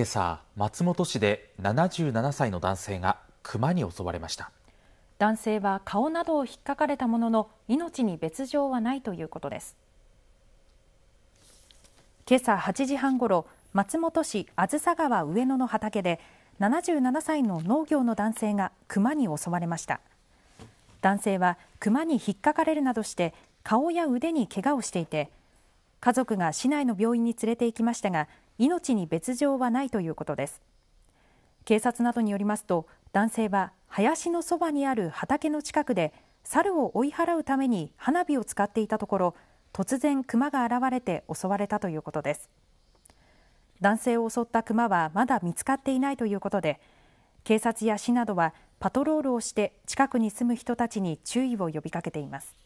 今朝松本市で77歳の男性が熊に襲われました男性は顔などを引っかかれたものの命に別状はないということです今朝8時半ごろ松本市あずさ川上野の畑で77歳の農業の男性が熊に襲われました男性は熊に引っかかれるなどして顔や腕に怪我をしていて家族が市内の病院に連れて行きましたが命に別状はないということです警察などによりますと男性は林のそばにある畑の近くで猿を追い払うために花火を使っていたところ突然熊が現れて襲われたということです男性を襲った熊はまだ見つかっていないということで警察や市などはパトロールをして近くに住む人たちに注意を呼びかけています